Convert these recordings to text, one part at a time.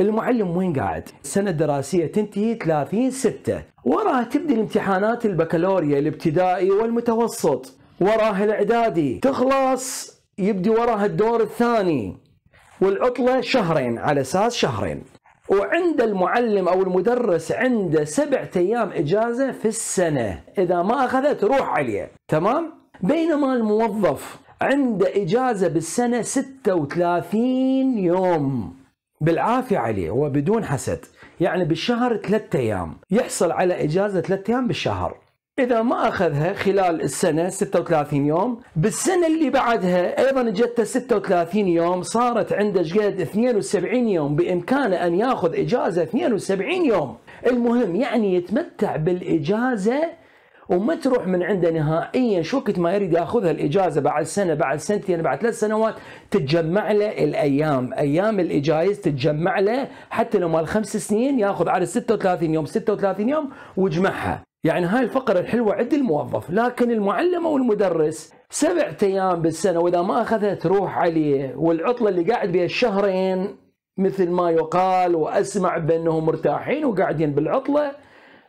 المعلم وين قاعد؟ السنة الدراسية تنتهي 30 6 وراها تبدي الامتحانات البكالوريا الابتدائي والمتوسط وراها الاعدادي تخلص يبدي وراها الدور الثاني والعطلة شهرين على اساس شهرين وعند المعلم او المدرس عنده سبعة ايام اجازة في السنة اذا ما اخذت روح عليه تمام؟ بينما الموظف عنده اجازة بالسنة 36 يوم بالعافية عليه وبدون حسد يعني بالشهر ثلاثة أيام يحصل على إجازة ثلاثة أيام بالشهر إذا ما أخذها خلال السنة 36 يوم بالسنة اللي بعدها أيضا جت 36 يوم صارت عنده شقد 72 يوم بإمكانه أن يأخذ إجازة 72 يوم المهم يعني يتمتع بالإجازة وما تروح من عنده نهائيا شو وقت ما يريد ياخذها الاجازه بعد سنه بعد سنتين بعد ثلاث سنوات تتجمع له الايام ايام الاجايز تتجمع له حتى لو مال خمس سنين ياخذ على 36 يوم 36 يوم واجمعها يعني هاي الفقرة الحلوة عند الموظف لكن المعلم أو المدرس سبع أيام بالسنة وإذا ما أخذها تروح عليه والعطلة اللي قاعد بها الشهرين مثل ما يقال وأسمع بأنهم مرتاحين وقاعدين بالعطلة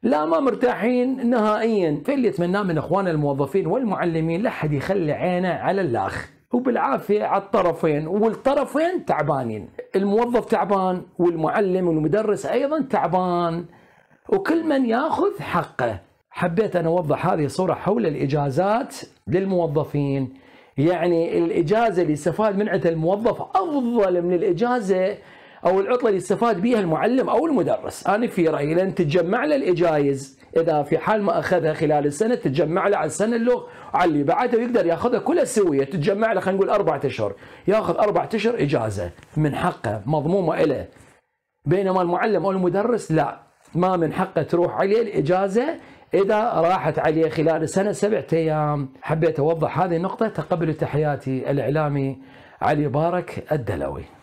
لا ما مرتاحين نهائيا فاللي اتمناه من اخواننا الموظفين والمعلمين لا حد يخلي عينه على الاخ وبالعافيه على الطرفين والطرفين تعبانين الموظف تعبان والمعلم والمدرس ايضا تعبان وكل من ياخذ حقه حبيت ان اوضح هذه الصوره حول الاجازات للموظفين يعني الاجازه اللي استفاد منعة الموظف افضل من الاجازه او العطله اللي استفاد بها المعلم او المدرس، انا في رايي لان تتجمع له الاجايز اذا في حال ما اخذها خلال السنه تتجمع له على السنه اللغه على اللي بعدها يقدر ياخذها كلها سويه تتجمع له خلينا نقول اربع اشهر، ياخذ اربع اشهر اجازه من حقه مضمومه له. بينما المعلم او المدرس لا ما من حقه تروح عليه الاجازه إذا راحت عليه خلال سنة سبعة أيام حبيت أوضح هذه النقطة تقبل تحياتي الإعلامي علي بارك الدلوي